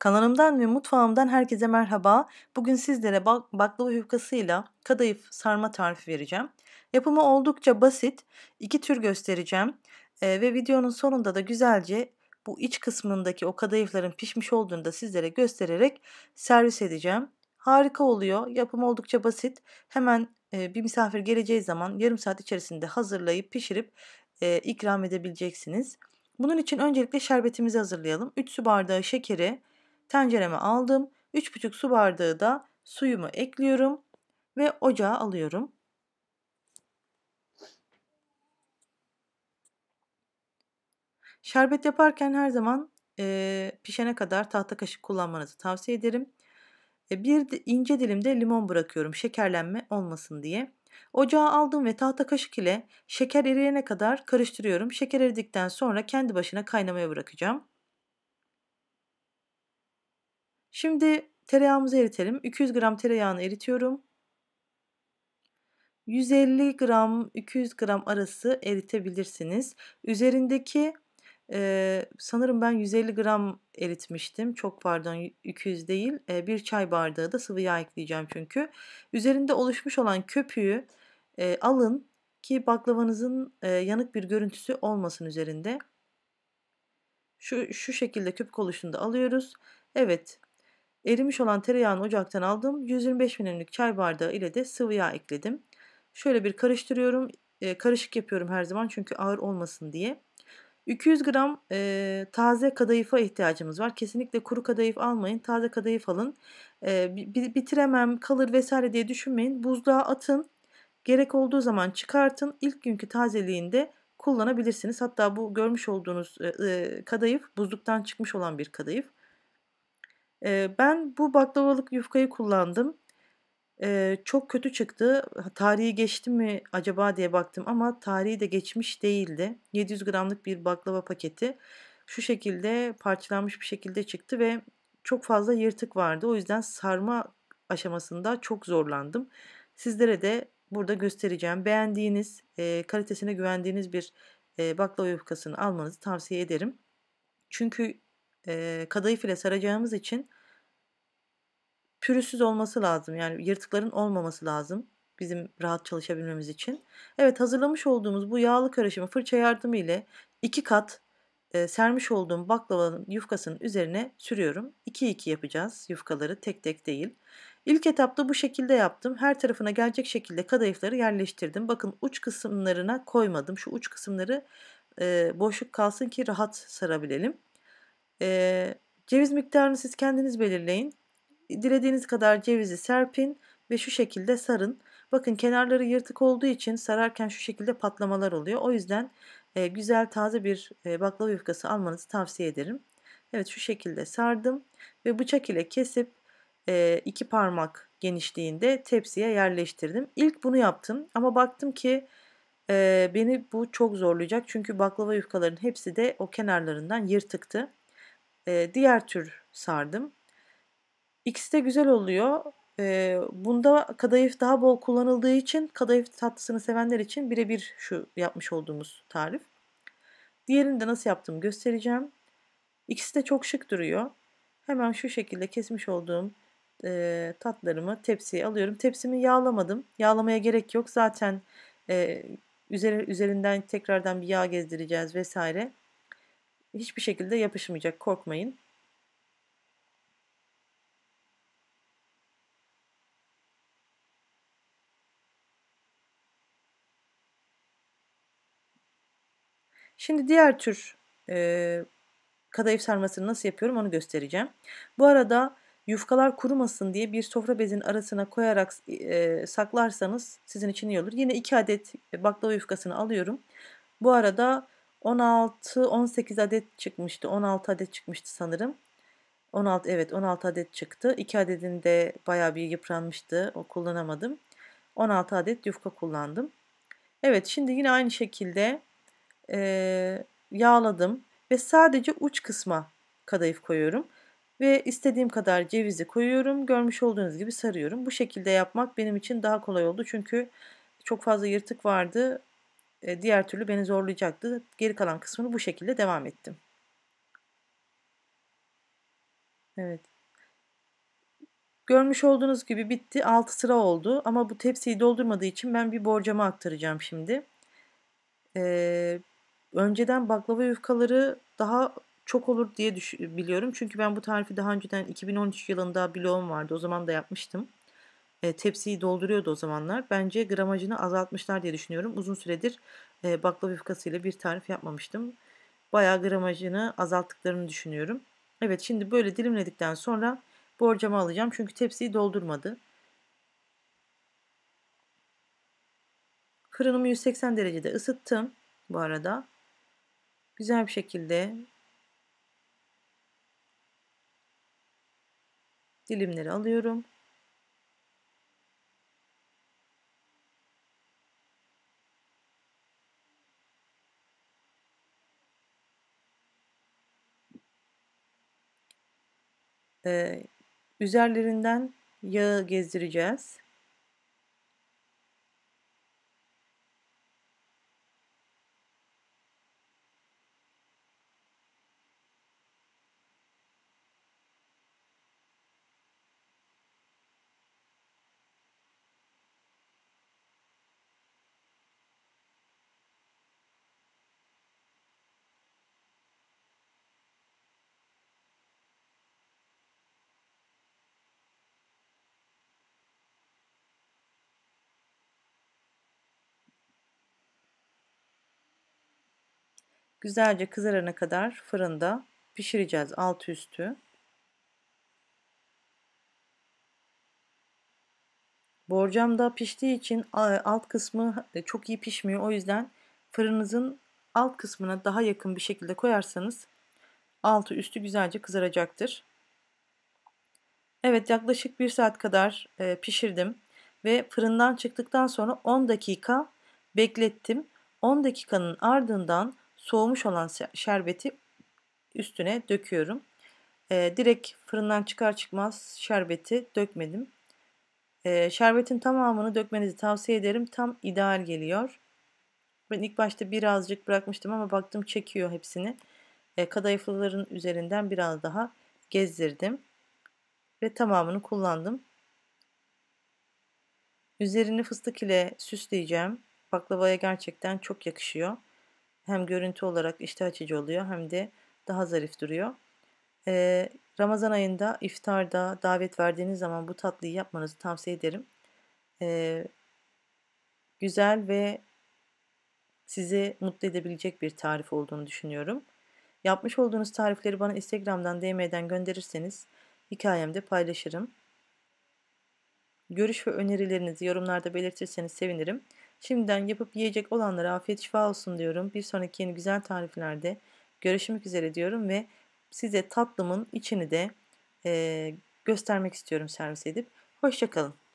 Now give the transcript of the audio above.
Kanalımdan ve mutfağımdan herkese merhaba. Bugün sizlere bak baklava yufkasıyla kadayıf sarma tarifi vereceğim. Yapımı oldukça basit. İki tür göstereceğim. Ee, ve videonun sonunda da güzelce bu iç kısmındaki o kadayıfların pişmiş olduğunu da sizlere göstererek servis edeceğim. Harika oluyor. Yapımı oldukça basit. Hemen e, bir misafir geleceği zaman yarım saat içerisinde hazırlayıp pişirip e, ikram edebileceksiniz. Bunun için öncelikle şerbetimizi hazırlayalım. 3 su bardağı şekeri, Tencereme aldım. 3,5 su bardağı da suyumu ekliyorum ve ocağa alıyorum. Şerbet yaparken her zaman e, pişene kadar tahta kaşık kullanmanızı tavsiye ederim. E, bir ince dilimde limon bırakıyorum şekerlenme olmasın diye. Ocağa aldım ve tahta kaşık ile şeker eriyene kadar karıştırıyorum. Şeker eridikten sonra kendi başına kaynamaya bırakacağım. Şimdi tereyağımızı eritelim. 200 gram tereyağını eritiyorum. 150 gram 200 gram arası eritebilirsiniz. Üzerindeki e, sanırım ben 150 gram eritmiştim. Çok pardon 200 değil. E, bir çay bardağı da sıvı yağ ekleyeceğim çünkü. Üzerinde oluşmuş olan köpüğü e, alın ki baklavanızın e, yanık bir görüntüsü olmasın üzerinde. Şu, şu şekilde köpük oluşunda alıyoruz. Evet Erimiş olan tereyağını ocaktan aldım. 125 ml'lik çay bardağı ile de sıvı yağ ekledim. Şöyle bir karıştırıyorum. E, karışık yapıyorum her zaman çünkü ağır olmasın diye. 200 gram e, taze kadayıfa ihtiyacımız var. Kesinlikle kuru kadayıf almayın. Taze kadayıf alın. E, bitiremem, kalır vesaire diye düşünmeyin. Buzluğa atın. Gerek olduğu zaman çıkartın. İlk günkü tazeliğinde kullanabilirsiniz. Hatta bu görmüş olduğunuz e, e kadayıf buzluktan çıkmış olan bir kadayıf. E, ben bu baklavalık yufkayı kullandım. E, çok kötü çıktı. Tarihi geçti mi acaba diye baktım ama tarihi de geçmiş değildi. 700 gramlık bir baklava paketi şu şekilde parçalanmış bir şekilde çıktı ve çok fazla yırtık vardı. O yüzden sarma aşamasında çok zorlandım. Sizlere de burada göstereceğim. Beğendiğiniz, e, kalitesine güvendiğiniz bir e, baklava yufkasını almanızı tavsiye ederim. Çünkü e, kadayıf ile saracağımız için pürüzsüz olması lazım. Yani yırtıkların olmaması lazım bizim rahat çalışabilmemiz için. Evet hazırlamış olduğumuz bu yağlı karışımı fırça yardımı ile iki kat e, sermiş olduğum baklavanın yufkasının üzerine sürüyorum. 2 iki yapacağız yufkaları tek tek değil. İlk etapta bu şekilde yaptım. Her tarafına gelecek şekilde kadayıfları yerleştirdim. Bakın uç kısımlarına koymadım. Şu uç kısımları e, boşluk kalsın ki rahat sarabilelim. E, ceviz miktarını siz kendiniz belirleyin. Dilediğiniz kadar cevizi serpin ve şu şekilde sarın. Bakın kenarları yırtık olduğu için sararken şu şekilde patlamalar oluyor. O yüzden e, güzel taze bir e, baklava yufkası almanızı tavsiye ederim. Evet şu şekilde sardım ve bıçak ile kesip e, iki parmak genişliğinde tepsiye yerleştirdim. İlk bunu yaptım ama baktım ki e, beni bu çok zorlayacak. Çünkü baklava yufkaların hepsi de o kenarlarından yırtıktı e, diğer tür sardım. İkisi de güzel oluyor. E, bunda kadayıf daha bol kullanıldığı için kadayıf tatlısını sevenler için birebir şu yapmış olduğumuz tarif. Diğerini de nasıl yaptığımı göstereceğim. İkisi de çok şık duruyor. Hemen şu şekilde kesmiş olduğum e, tatlarımı tepsiye alıyorum. Tepsimi yağlamadım. Yağlamaya gerek yok. Zaten e, üzeri, üzerinden tekrardan bir yağ gezdireceğiz vesaire hiçbir şekilde yapışmayacak korkmayın. Şimdi diğer tür e, kadayıf sarmasını nasıl yapıyorum onu göstereceğim. Bu arada yufkalar kurumasın diye bir sofra bezinin arasına koyarak e, saklarsanız sizin için iyi olur. Yine 2 adet baklava yufkasını alıyorum. Bu arada 16-18 adet çıkmıştı. 16 adet çıkmıştı sanırım. 16 evet 16 adet çıktı. 2 adedinde baya bir yıpranmıştı. O kullanamadım. 16 adet yufka kullandım. Evet şimdi yine aynı şekilde e, yağladım ve sadece uç kısma kadayıf koyuyorum. Ve istediğim kadar cevizi koyuyorum. Görmüş olduğunuz gibi sarıyorum. Bu şekilde yapmak benim için daha kolay oldu. Çünkü çok fazla yırtık vardı diğer türlü beni zorlayacaktı. Geri kalan kısmını bu şekilde devam ettim. Evet. Görmüş olduğunuz gibi bitti. 6 sıra oldu ama bu tepsiyi doldurmadığı için ben bir borcama aktaracağım şimdi. Ee, önceden baklava yufkaları daha çok olur diye biliyorum. Çünkü ben bu tarifi daha önceden 2013 yılında bloğum vardı. O zaman da yapmıştım e, tepsiyi dolduruyordu o zamanlar. Bence gramajını azaltmışlar diye düşünüyorum. Uzun süredir e, baklava yufkasıyla bir tarif yapmamıştım. Bayağı gramajını azalttıklarını düşünüyorum. Evet şimdi böyle dilimledikten sonra borcama alacağım. Çünkü tepsiyi doldurmadı. Fırınımı 180 derecede ısıttım bu arada. Güzel bir şekilde dilimleri alıyorum. e, üzerlerinden yağı gezdireceğiz. Güzelce kızarana kadar fırında pişireceğiz alt üstü. Borcam da piştiği için alt kısmı e, çok iyi pişmiyor. O yüzden fırınızın alt kısmına daha yakın bir şekilde koyarsanız altı üstü güzelce kızaracaktır. Evet yaklaşık 1 saat kadar e, pişirdim ve fırından çıktıktan sonra 10 dakika beklettim. 10 dakikanın ardından soğumuş olan şerbeti üstüne döküyorum. E, direkt fırından çıkar çıkmaz şerbeti dökmedim. E, şerbetin tamamını dökmenizi tavsiye ederim. Tam ideal geliyor. Ben ilk başta birazcık bırakmıştım ama baktım çekiyor hepsini. E, ee, kadayıflıların üzerinden biraz daha gezdirdim. Ve tamamını kullandım. Üzerini fıstık ile süsleyeceğim. Baklavaya gerçekten çok yakışıyor. Hem görüntü olarak işte açıcı oluyor hem de daha zarif duruyor. Ee, Ramazan ayında iftarda davet verdiğiniz zaman bu tatlıyı yapmanızı tavsiye ederim. Ee, güzel ve sizi mutlu edebilecek bir tarif olduğunu düşünüyorum. Yapmış olduğunuz tarifleri bana Instagram'dan DM'den gönderirseniz hikayemde paylaşırım. Görüş ve önerilerinizi yorumlarda belirtirseniz sevinirim. Şimdiden yapıp yiyecek olanlara afiyet şifa olsun diyorum. Bir sonraki yeni güzel tariflerde görüşmek üzere diyorum ve size tatlımın içini de e, göstermek istiyorum servis edip. Hoşçakalın.